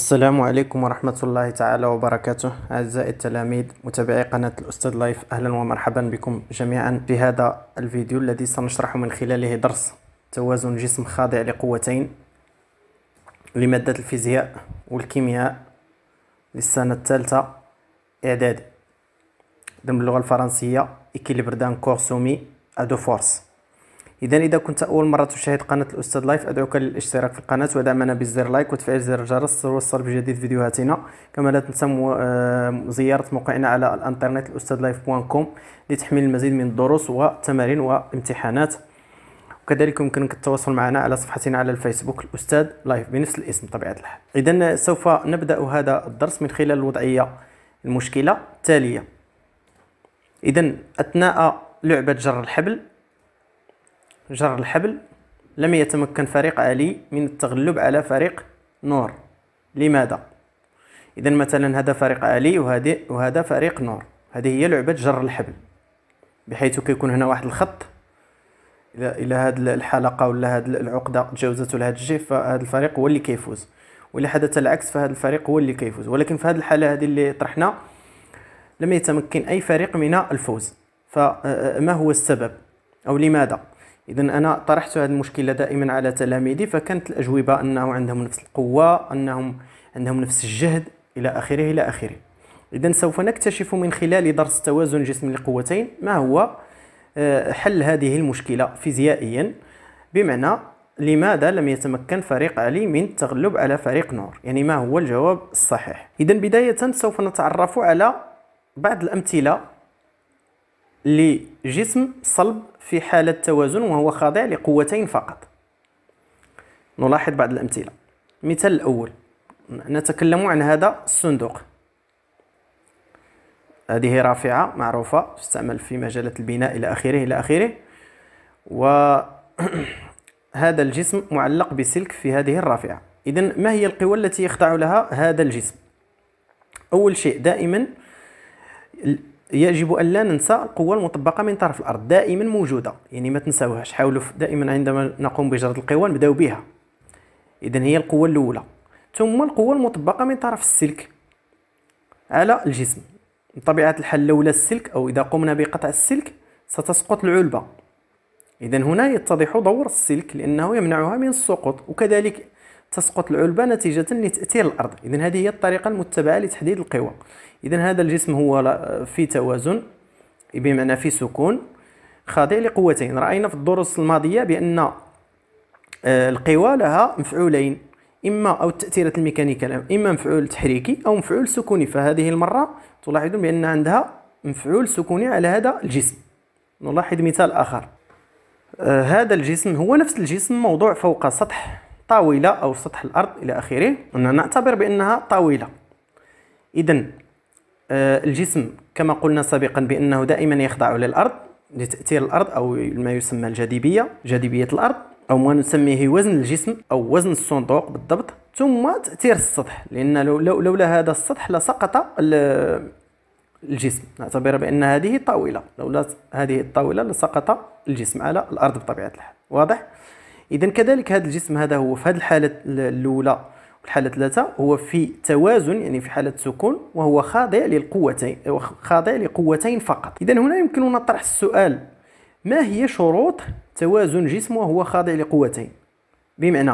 السلام عليكم ورحمة الله تعالى وبركاته أعزائي التلاميذ متابعي قناة الأستاذ لايف أهلا ومرحبا بكم جميعا في هذا الفيديو الذي سنشرح من خلاله درس توازن جسم خاضع لقوتين لمادة الفيزياء والكيمياء للسنة الثالثة إعدادي ضمن اللغة الفرنسية دان كور سومي أدو فورس اذا اذا كنت اول مره تشاهد قناه الاستاذ لايف ادعوك للاشتراك في القناه ودعمنا بالزر لايك وتفعيل زر الجرس لتوصل بجديد فيديوهاتنا كما لا تنسى آه، زياره موقعنا على الانترنت الاستاذ لايف كوم لتحميل المزيد من الدروس والتمارين وامتحانات وكذلك يمكنك التواصل معنا على صفحتنا على الفيسبوك الاستاذ لايف بنفس الاسم طبيعه الحال اذا سوف نبدا هذا الدرس من خلال الوضعيه المشكله التاليه اذا اثناء لعبه جر الحبل جر الحبل لم يتمكن فريق علي من التغلب على فريق نور لماذا اذا مثلا هذا فريق علي وهذا فريق نور هذه هي لعبه جر الحبل بحيث كيكون هنا واحد الخط الى الى هاد الحلقه ولا هاد العقده تجاوزته لهاد الجهه فهاد الفريق هو اللي كيفوز ولا حدث العكس فهاد الفريق هو اللي كيفوز ولكن في هاد الحاله هذه اللي طرحنا لم يتمكن اي فريق من الفوز فما هو السبب او لماذا اذا انا طرحت هذه المشكله دائما على تلاميذي فكانت الاجوبه انه عندهم نفس القوه انهم عندهم نفس الجهد الى اخره الى اخره اذا سوف نكتشف من خلال درس توازن جسم القوتين ما هو آه، حل هذه المشكله فيزيائيا بمعنى لماذا لم يتمكن فريق علي من التغلب على فريق نور يعني ما هو الجواب الصحيح اذا بدايه سوف نتعرف على بعض الامثله لجسم صلب في حالة توازن وهو خاضع لقوتين فقط نلاحظ بعض الأمثلة مثال الأول نتكلم عن هذا الصندوق هذه رافعة معروفة تستعمل في مجالات البناء إلى آخره إلى آخره وهذا الجسم معلق بسلك في هذه الرافعة إذا ما هي القوى التي يخضع لها هذا الجسم أول شيء دائما يجب ان لا ننسى القوه المطبقه من طرف الارض دائما موجوده يعني ما تنساوهاش حاولوا دائما عندما نقوم بجرد القوى نبداو بها اذا هي القوه الاولى ثم القوه المطبقه من طرف السلك على الجسم بطبيعه الحال لولا السلك او اذا قمنا بقطع السلك ستسقط العلبه اذا هنا يتضح دور السلك لانه يمنعها من السقوط وكذلك تسقط العلبة نتيجة لتأثير الأرض إذا هذه هي الطريقة المتبعة لتحديد القوى إذا هذا الجسم هو في توازن بمعنى في سكون خاضع لقوتين رأينا في الدروس الماضية بأن آه، القوى لها مفعولين إما أو التأثيرات الميكانيكية إما مفعول تحريكي أو مفعول سكوني فهذه المرة تلاحظون بأن عندها مفعول سكوني على هذا الجسم نلاحظ مثال آخر آه، هذا الجسم هو نفس الجسم موضوع فوق سطح طاولة أو سطح الأرض إلى آخره نعتبر بأنها طاولة إذا آه، الجسم كما قلنا سابقا بأنه دائما يخضع للأرض لتأثير الأرض أو ما يسمى الجاذبية جاذبية الأرض أو ما نسميه وزن الجسم أو وزن الصندوق بالضبط ثم تأثير السطح لأن لولا لو هذا السطح لسقط الجسم نعتبر بأن هذه طاولة لولا هذه الطاولة لسقط الجسم على الأرض بطبيعة الحال واضح؟ اذا كذلك هذا الجسم هذا هو في هذه الحاله الاولى والحاله الثالثه هو في توازن يعني في حاله سكون وهو خاضع للقوتين خاضع لقوتين فقط اذا هنا يمكننا طرح السؤال ما هي شروط توازن جسم وهو خاضع لقوتين بمعنى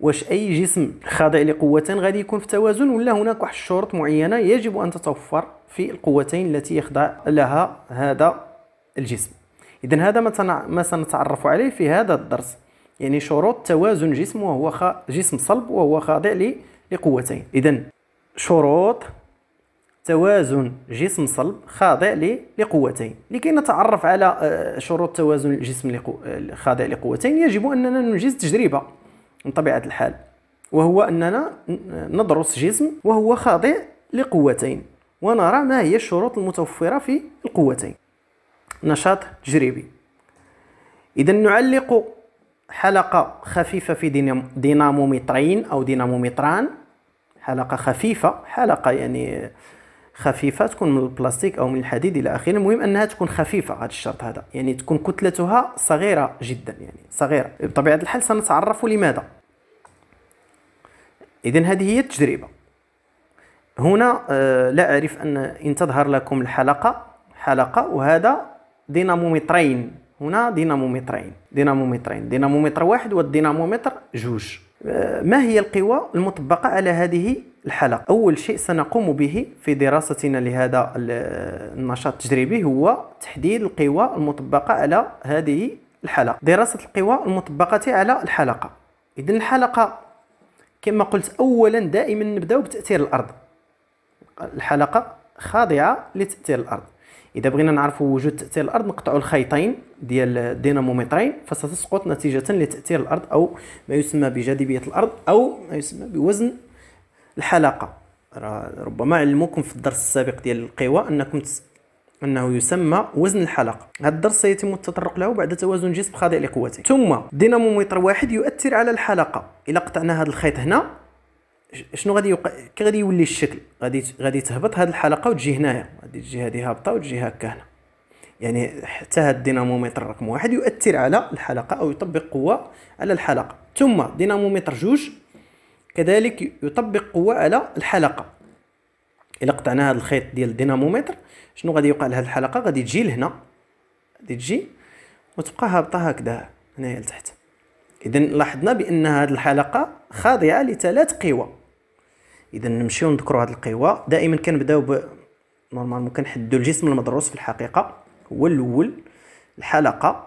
واش اي جسم خاضع لقوتين غادي يكون في توازن ولا هناك واحد الشروط معينه يجب ان تتوفر في القوتين التي يخضع لها هذا الجسم اذا هذا ما سنتعرف عليه في هذا الدرس يعني شروط توازن جسم وهو خ... جسم صلب وهو خاضع ل... لقوتين اذا شروط توازن جسم صلب خاضع لقوتين لكي نتعرف على آه، شروط توازن الجسم لقو... خاضع لقوتين يجب اننا ننجز تجربه من طبيعه الحال وهو اننا ندرس جسم وهو خاضع لقوتين ونرى ما هي الشروط المتوفره في القوتين نشاط تجريبي اذا نعلق حلقة خفيفة في دينامومترين أو دينامومتران حلقة خفيفة حلقة يعني خفيفه تكون من البلاستيك او من الحديد الى اخره المهم انها تكون خفيفه هذا الشرط هذا يعني تكون كتلتها صغيره جدا يعني صغيره بطبيعه الحال سنتعرف لماذا اذا هذه هي التجربه هنا آه، لا اعرف ان ان تظهر لكم الحلقه حلقه وهذا دينامومترين هنا دينامومترين دينامومترين دينامومتر واحد والدينامومتر جوج آه، ما هي القوى المطبقة على هذه الحلقة؟ أول شيء سنقوم به في دراستنا لهذا آه، النشاط التجريبي هو تحديد القوى المطبقة على هذه الحلقة دراسة القوى المطبقة على الحلقة إذا الحلقة كما قلت أولا دائما نبدأ بتأثير الأرض الحلقة خاضعة لتأثير الأرض اذا بغينا نعرفوا وجود تاثير الارض نقطعوا الخيطين ديال الدينامومترين فستسقط نتيجه لتاثير الارض او ما يسمى بجاذبيه الارض او ما يسمى بوزن الحلقه ربما علموكم في الدرس السابق ديال القوى انكم تس... انه يسمى وزن الحلقه هذا الدرس سيتم التطرق له بعد توازن جسم خاضع لقوته ثم دينامومتر واحد يؤثر على الحلقه الا قطعنا هذا الخيط هنا شنو غادي يوقع كي غادي يولي الشكل غادي غادي تهبط هاد الحلقه وتجي هنايا غادي تجي هادي هابطه وتجي هكا هنا يعني حتى هاد الدينامومتر رقم واحد يؤثر على الحلقه او يطبق قوه على الحلقه ثم دينامومتر جوج كذلك يطبق قوه على الحلقه الا قطعنا هذا الخيط ديال الدينامومتر شنو غادي يوقع لهاد الحلقه غادي تجي لهنا غادي تجي وتبقى هابطه هكذا هنايا لتحت اذا لاحظنا بان هذه الحلقه خاضعه لثلاث قوى اذا نمشيو نذكروا هذه القوى دائما كنبداو ب نورمالمون كنحددوا الجسم المدروس في الحقيقه هو الاول الحلقه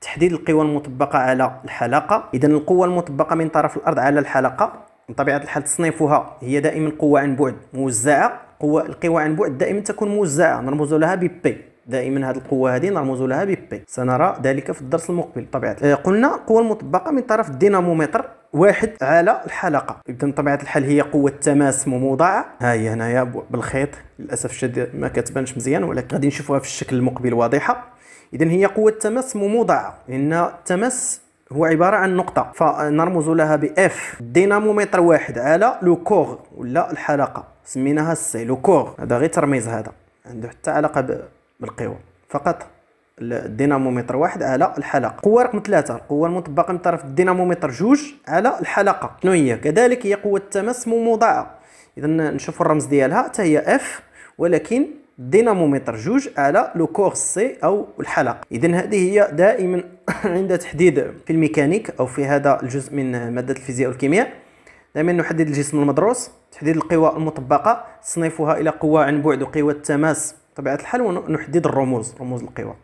تحديد القوى المطبقه على الحلقه اذا القوه المطبقه من طرف الارض على الحلقه من طبيعه الحال تصنيفها هي دائما قوه عن بعد موزعه قوة القوى عن بعد دائما تكون موزعة نرمز لها ببي بي دائما هذه القوه هذه نرمز لها ببي سنرى ذلك في الدرس المقبل طبيعه قلنا قوة المطبقه من طرف الدينامومتر واحد على الحلقه اذا طبيعه الحال هي قوه تماس مموضعه ها هي هنايا بالخيط للاسف الشديد ما كتبانش مزيان ولكن غادي نشوفوها في الشكل المقبل واضحه اذا هي قوه تماس مموضعه لان التماس هو عبارة عن نقطة فنرمز لها بإف دينامومتر واحد على لو كور ولا الحلقة سميناها سي لو كور هذا غير ترميز هذا عنده حتى علاقة بالقوى فقط الدينامومتر واحد على الحلقة قوة رقم ثلاثة القوة المطبقة من طرف الدينامومتر جوج على الحلقة شنو هي كذلك هي قوة التماس مضاعة إذا نشوف الرمز ديالها حتى هي اف ولكن دينامومتر جوج على لو كور سي او الحلقه اذا هذه هي دائما عند تحديد في الميكانيك او في هذا الجزء من ماده الفيزياء والكيمياء دائما نحدد الجسم المدروس تحديد القوى المطبقه تصنيفها الى قوى عن بعد وقوى التماس بطبيعة الحال ونحدد الرموز رموز القوى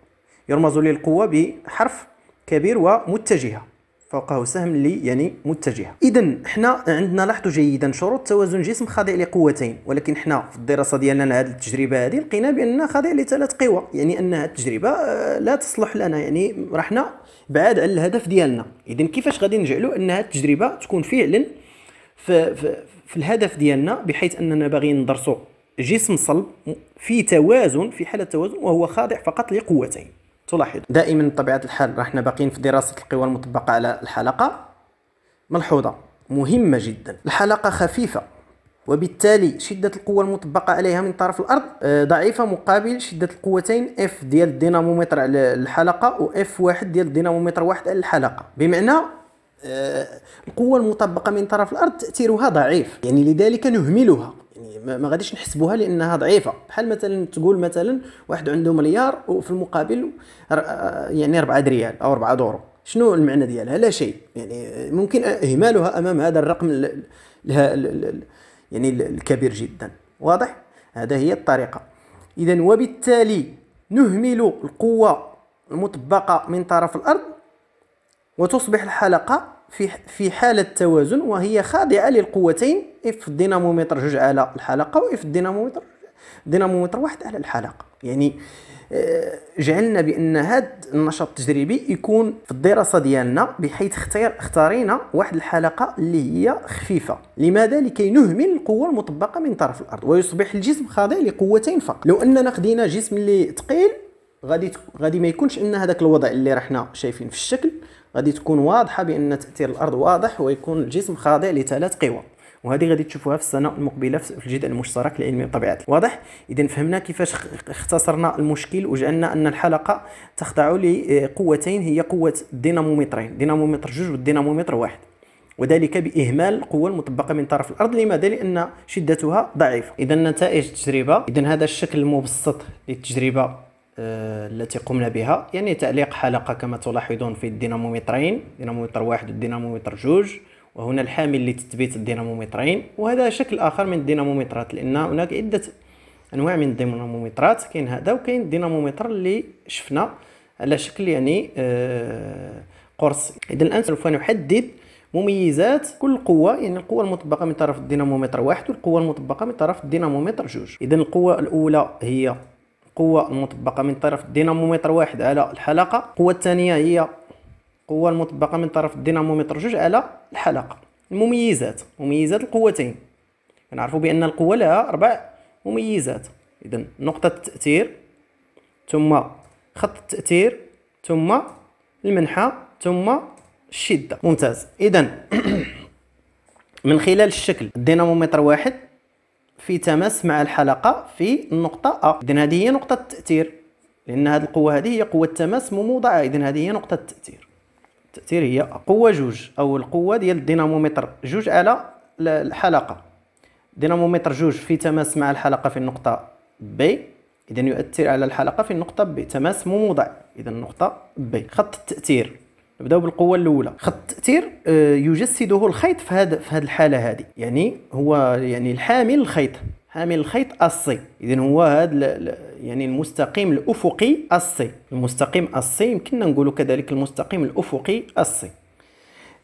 يرمز للقوة بحرف كبير ومتجهة فوقه سهم لي يعني متجهة إذا حنا عندنا لاحظوا جيدا شروط توازن جسم خاضع لقوتين ولكن حنا في الدراسة ديالنا هذه التجربة هذه لقينا بأنها خاضع لثلاث قوى يعني أن التجربة آه، لا تصلح لنا يعني رحنا بعاد على الهدف ديالنا إذا كيفاش غادي نجعلوا أن هذه التجربة تكون فعلا في, في, في الهدف ديالنا بحيث أننا باغيين ندرسوا جسم صلب في توازن في حالة توازن وهو خاضع فقط لقوتين تلاحظ دائما بطبيعة الحال احنا باقيين في دراسة القوى المطبقة على الحلقة ملحوظة مهمة جدا الحلقة خفيفة وبالتالي شدة القوة المطبقة عليها من طرف الأرض آه، ضعيفة مقابل شدة القوتين اف ديال الدينامومتر على الحلقة و اف واحد ديال الدينامومتر واحد على الحلقة بمعنى آه، القوة المطبقة من طرف الأرض تأثيرها ضعيف يعني لذلك نهملها ما غاديش نحسبوها لانها ضعيفه بحال مثلا تقول مثلا واحد عنده مليار وفي المقابل آه، يعني 4 ريال او 4 دورو شنو المعنى ديالها لا شيء يعني ممكن اهمالها امام هذا الرقم ال يعني الكبير جدا واضح هذا هي الطريقه اذا وبالتالي نهمل القوه المطبقه من طرف الارض وتصبح الحلقه في في حالة توازن وهي خاضعة للقوتين اف الديناموميتر جوج على الحلقة واف الديناموميتر دينامومتر واحد على الحلقة يعني آه، جعلنا بان هذا النشاط التجريبي يكون في الدراسه ديالنا بحيث اختار اختارينا واحد الحلقه اللي هي خفيفه لماذا لكي نهمل القوه المطبقه من طرف الارض ويصبح الجسم خاضع لقوتين فقط لو اننا خدينا جسم اللي ثقيل غادي غادي ما يكونش عندنا هذاك الوضع اللي رحنا شايفين في الشكل غادي تكون واضحه بان تاثير الارض واضح ويكون الجسم خاضع لثلاث قوى وهذه غادي تشوفوها في السنه المقبله في الجدل المشترك العلمي بطبيعه واضح اذا فهمنا كيفاش اختصرنا المشكل وجعلنا ان الحلقه تخضع لقوتين هي قوه الدينامومترين دينامومتر جوج والدينامومتر واحد وذلك باهمال القوه المطبقه من طرف الارض لماذا لان شدتها ضعيفه اذا نتائج التجربه اذا هذا الشكل المبسط للتجربه آه، التي قمنا بها يعني تعليق حلقة كما تلاحظون في الدينامومترين دينامومتر واحد والديناموميتر جوج وهنا الحامل لتثبيت الدينامومترين وهذا شكل آخر من الدينامومترات لأن هناك عدة أنواع من الدينامومترات كاين هذا وكاين الدينامومتر اللي شفنا على شكل يعني آه، قرص إذا الآن سوف نحدد مميزات كل قوة يعني القوة المطبقة من طرف الدينامومتر واحد والقوة المطبقة من طرف الدينامومتر جوج إذا القوة الأولى هي القوه المطبقه من طرف الدينامومتر واحد على الحلقه القوه الثانيه هي القوه المطبقه من طرف الدينامومتر جوج على الحلقه المميزات مميزات القوتين كنعرفو بان القوه لها اربع مميزات اذا نقطه التاثير ثم خط التاثير ثم المنحة ثم الشدة ممتاز إذا من خلال الشكل الديناموميتر واحد في تماس مع الحلقة في النقطة أ إذن هذه هي نقطة التأثير لأن هذه القوة هذه هي قوة تماس مموضعة إذن هذه هي نقطة التأثير التأثير هي قوة جوج أو القوة ديال الدينامومتر جوج على الحلقة دينامومتر جوج في تماس مع الحلقة في النقطة بي إذن يؤثر على الحلقة في النقطة بي تماس مموضع إذن النقطة بي خط التأثير نبداو بالقوه الاولى خط التاثير آه، يجسده الخيط في هذا في هذه الحاله هذه يعني هو يعني الحامل الخيط حامل الخيط الصي اذا هو هذا يعني المستقيم الافقي الصي المستقيم الصي يمكننا نقولوا كذلك المستقيم الافقي الصي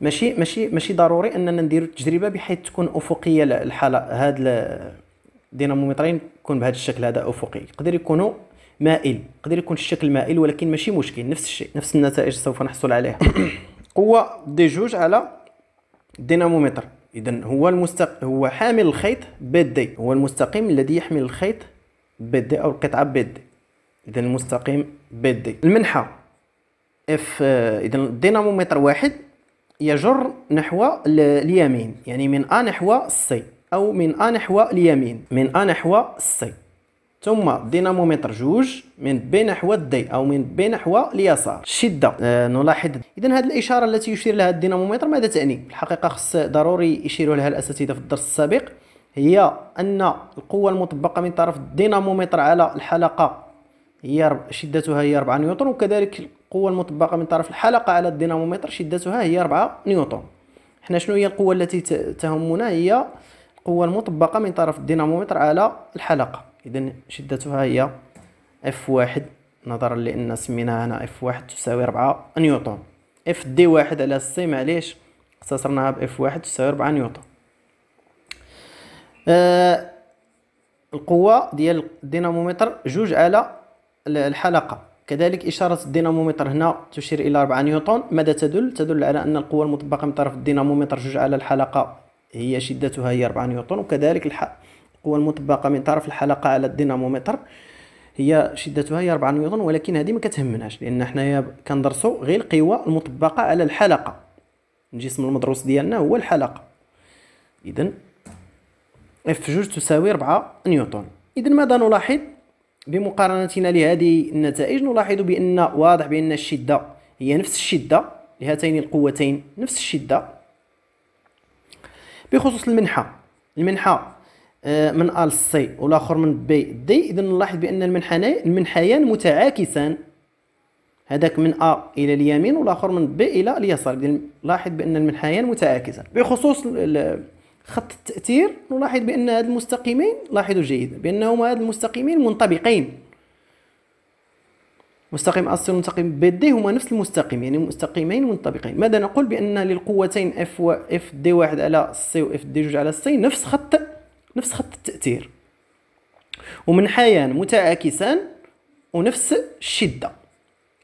ماشي ماشي ماشي ضروري اننا نديروا التجربه بحيث تكون افقيه الحاله هاد الديناموميترين يكون بهذا الشكل هذا افقي يقدر يكونوا مائل يقدر يكون الشكل مائل ولكن ماشي مشكل نفس الشيء نفس النتائج سوف نحصل عليها قوه دي جوج على دينامومتر اذا هو المستق... هو حامل الخيط بدي هو المستقيم الذي يحمل الخيط بدي او القطعه بدي اذا المستقيم بدي المنحة اف آه، اذا الدينامومتر واحد يجر نحو اليمين يعني من ا نحو السي او من ا نحو اليمين من ا نحو السي ثم دينامومتر جوج من نحو الدي او من نحو اليسار الشده آه نلاحظ اذا هذه الاشاره التي يشير لها الدينامومتر ماذا تعني الحقيقه خص ضروري يشيروا لها الاساتذه في الدرس السابق هي ان القوه المطبقه من طرف الدينامومتر على الحلقه هي شدتها هي 4 نيوتن وكذلك القوه المطبقه من طرف الحلقه على الدينامومتر شدتها هي 4 نيوتن حنا شنو هي القوه التي تهمنا هي القوه المطبقه من طرف الدينامومتر على الحلقه إذا شدتها هي اف واحد نظرا لأن سميناها هنا اف واحد تساوي ربعة نيوتن اف دي واحد على سي معليش اختصرناها باف واحد تساوي ربعة نيوتن آه القوة ديال الدينامومتر جوج على الحلقة كذلك إشارة الدينامومتر هنا تشير إلى 4 نيوتن ماذا تدل؟ تدل على أن القوة المطبقة من طرف الدينامومتر جوج على الحلقة هي شدتها هي 4 نيوتن وكذلك الح... القوة المطبقة من طرف الحلقة على الديناموميتر هي شدتها هي 4 نيوتن ولكن هذه ما كتهمناش لان حنايا كندرسوا غير القوى المطبقة على الحلقة الجسم المدروس ديالنا هو الحلقة اذا اف جوج تساوي 4 نيوتن اذا ماذا نلاحظ بمقارنتنا لهذه النتائج نلاحظ بان واضح بان الشده هي نفس الشده لهاتين القوتين نفس الشده بخصوص المنحة المنحة آه، من ال سي والاخر من بي دي اذا نلاحظ بان المنحيان متعاكسان هذاك من ا الى اليمين والاخر من بي الى اليسار اذا نلاحظ بان المنحيان متعاكسان بخصوص خط التاثير نلاحظ بان هاد المستقيمين لاحظوا جيدا بانهما هاد المستقيمين منطبقين مستقيم ا ومستقيم بي دي هما نفس المستقيم يعني مستقيمين منطبقين ماذا نقول بان للقوتين اف و اف دي واحد على سي و اف دي جوج على سي نفس خط نفس خط التأثير ومنحيان متعاكسان ونفس الشدة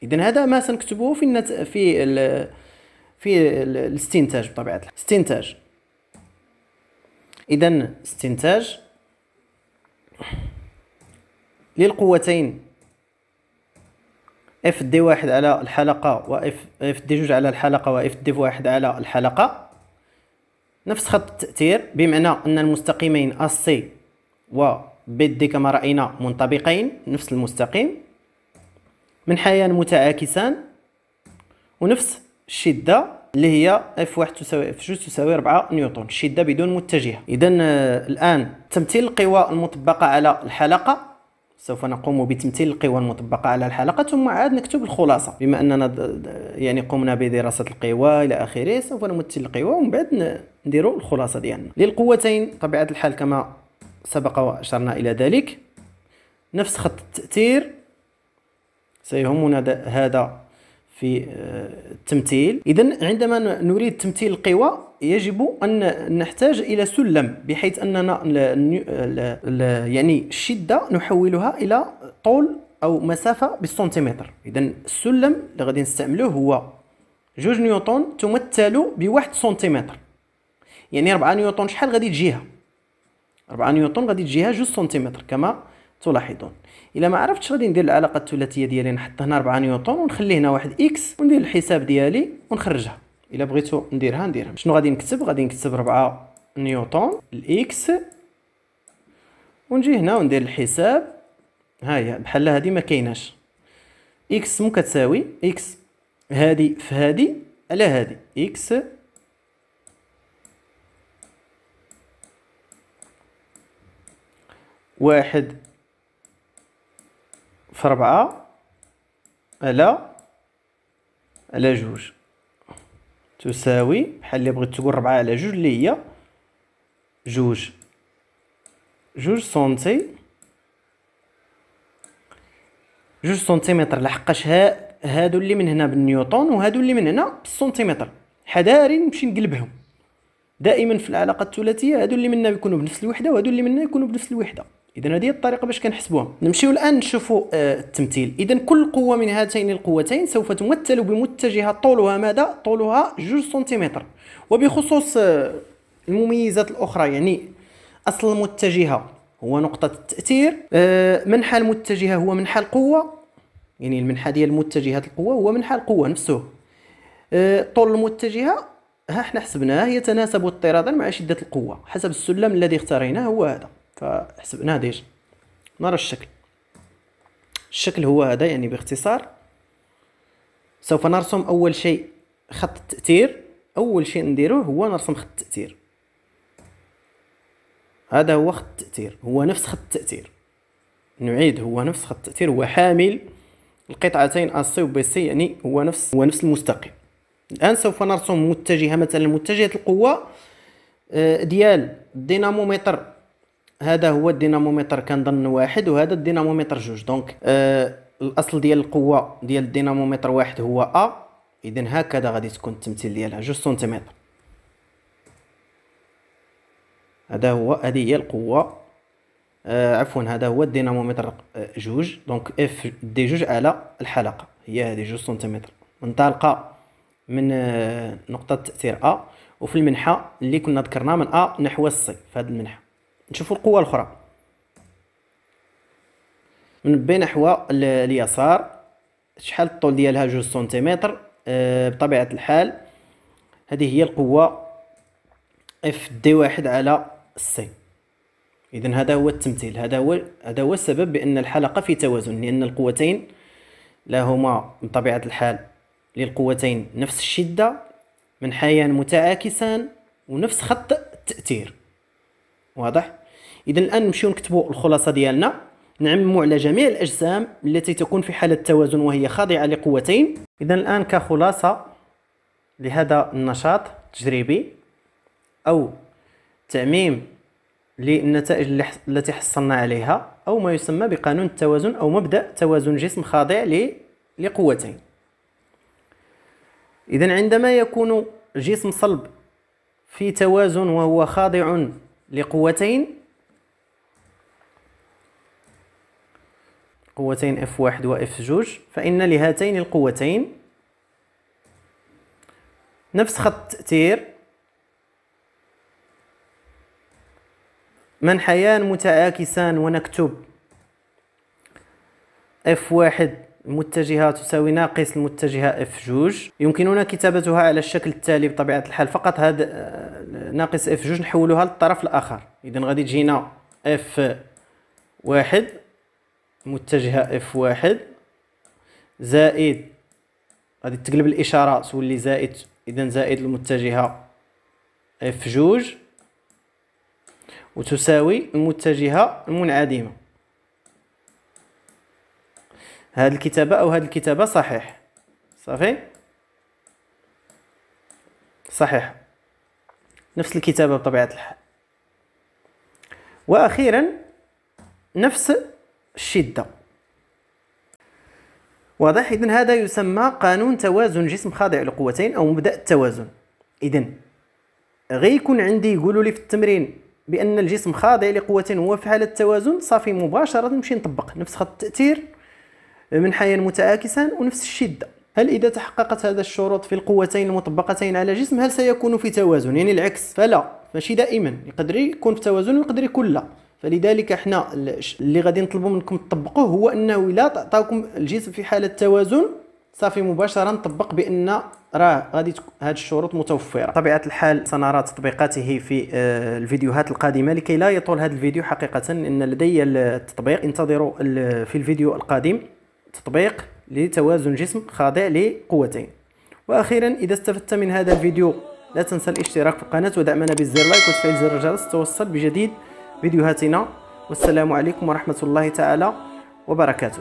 إذا هذا ما سنكتبه في النت... في ال... في ال... الاستنتاج بطبيعة الحال استنتاج إذا استنتاج للقوتين اف دي واحد على الحلقة و اف دي جوج على الحلقة و اف دي واحد على الحلقة نفس خط التأثير بمعنى أن المستقيمين سي و BD كما رأينا منطبقين نفس المستقيم من حيان متعاكسان ونفس الشدة اللي هي اف واحد تساوي اف جوج تساوي ربعة نيوتن الشدة بدون متجهة إذا آه، الآن تمثيل القوى المطبقة على الحلقة سوف نقوم بتمثيل القوى المطبقة على الحلقة ثم عاد نكتب الخلاصة بما أننا يعني قمنا بدراسة القوى إلى آخره سوف نمثل القوى ومن بعد ندير الخلاصة ديالنا للقوتين طبيعة الحال كما سبق وأشرنا إلى ذلك نفس خط التأثير سيهمنا هذا في آه، التمثيل اذا عندما نريد تمثيل القوى يجب ان نحتاج الى سلم بحيث اننا يعني الشده نحولها الى طول او مسافه بالسنتيمتر اذا السلم اللي غادي نستعملوه هو جوج نيوتن تمثل بواحد سنتيمتر يعني 4 نيوتن شحال غادي تجيها 4 نيوتن غادي تجيها جوج سنتيمتر كما تلاحظون الا ما عرفتش غادي ندير العلاقه الثلاثيه ديالي نحط هنا 4 نيوتن ونخلي هنا واحد اكس وندير الحساب ديالي ونخرجها الا بغيتو نديرها نديرها شنو غادي نكتب غادي نكتب 4 نيوتن الاكس ونجي هنا وندير الحساب ها هي بحال هذه ما كايناش اكس مو كتساوي اكس هادي في هادي على هادي اكس واحد في ربعة على على جوج تساوي بحال اللي بغيت تقول ربعة على جوج اللي هي جوج جوج سنتي جوج سنتيمتر لحقاش ها هادو اللي من هنا بالنيوتن وهادو اللي من هنا بالسنتيمتر حذاري نمشي نقلبهم دائما في العلاقه الثلاثيه هادو اللي منا بيكونوا بنفس الوحده وهادو اللي منا يكونوا بنفس الوحده اذا هذه الطريقه باش كنحسبوها نمشيو الان نشوفوا آه، التمثيل اذا كل قوه من هاتين القوتين سوف تمثل بمتجهه طولها ماذا طولها 2 سنتيمتر وبخصوص آه، المميزات الاخرى يعني اصل المتجهه هو نقطه التاثير آه، منحى المتجهه هو منحى القوه يعني المنحى ديال متجهات القوه هو منحى القوه نفسه طول المتجهه ها حنا حسبناه يتناسب اضطرادا مع شده القوه حسب السلم الذي اختاريناه هو هذا فحسبناه ديجا نرى الشكل الشكل هو هذا يعني باختصار سوف نرسم اول شيء خط التاثير اول شيء نديروه هو نرسم خط التاثير هذا هو خط التاثير هو نفس خط التاثير نعيد هو نفس خط التاثير هو حامل القطعتين ا سي و سي يعني هو نفس هو نفس المستقيم الان سوف نرسم متجهه مثلا متجهه القوه آه، ديال الدينامومتر هذا هو الدينامومتر كنظن واحد وهذا الدينامومتر جوج دونك آه الاصل ديال القوه ديال الدينامومتر واحد هو ا اذا هكذا غادي تكون التمثيل ديالها جوج سنتيمتر هذا هو هذه هي القوه آه عفوا هذا هو الدينامومتر آه، جوج دونك اف دي جوج على الحلقه هي هذه جوج سنتيمتر منطلقه من آه، نقطه تاثير ا وفي المنحه اللي كنا ذكرنا من ا نحو السي في هذه المنحه نشوفوا القوه الاخرى من بين نحو اليسار شحال الطول ديالها جوج سنتيمتر آه، بطبيعه الحال هذه هي القوه اف دي واحد على سي اذا هذا هو التمثيل هذا هو هذا هو السبب بان الحلقه في توازن لان القوتين لهما بطبيعه الحال للقوتين نفس الشده من حيان متعاكسان ونفس خط التاثير واضح اذا الان نمشيو نكتبوا الخلاصه ديالنا نعمموا على جميع الاجسام التي تكون في حاله توازن وهي خاضعه لقوتين اذا الان كخلاصه لهذا النشاط التجريبي او تعميم للنتائج التي حصلنا عليها او ما يسمى بقانون التوازن او مبدا توازن جسم خاضع لقوتين اذا عندما يكون جسم صلب في توازن وهو خاضع لقوتين قوتين اف واحد واف جوج فان لهاتين القوتين نفس خط التاثير منحيان متعاكسان ونكتب اف واحد المتجهة تساوي ناقص المتجهة F2 يمكننا كتابتها على الشكل التالي بطبيعة الحال فقط هذا آه، ناقص F2 نحولها للطرف الآخر إذا غادي تجينا F1 متجهة F1 زائد غادي تقلب الإشارة تولي زائد إذا زائد المتجهة F2 وتساوي المتجهة المنعدمة هاد الكتابه او هاد الكتابه صحيح صافي صحيح نفس الكتابه بطبيعه الحال واخيرا نفس الشده واضح اذا هذا يسمى قانون توازن جسم خاضع للقوتين او مبدا التوازن اذا غيكون عندي يقولوا لي في التمرين بان الجسم خاضع لقوتين هو في حاله التوازن صافي مباشره نمشي نطبق نفس خط التاثير منحيا متعاكسا ونفس الشده هل إذا تحققت هذا الشروط في القوتين المطبقتين على الجسم هل سيكون في توازن يعني العكس فلا ماشي دائما يقدر يكون في توازن ويقدر يكون لا فلذلك احنا اللي غادي نطلبوا منكم تطبقوه هو انه الا تعطاكم الجسم في حاله توازن صافي مباشره نطبق بان راه غادي هاد الشروط متوفره طبيعه الحال سنرى تطبيقاته في آه، الفيديوهات القادمه لكي لا يطول هذا الفيديو حقيقه ان لدي التطبيق انتظروا في الفيديو القادم تطبيق لتوازن جسم خاضع لقوتين واخيرا اذا استفدت من هذا الفيديو لا تنسى الاشتراك في القناه ودعمنا بالزر لايك وتفعيل زر الجرس توصل بجديد فيديوهاتنا والسلام عليكم ورحمه الله تعالى وبركاته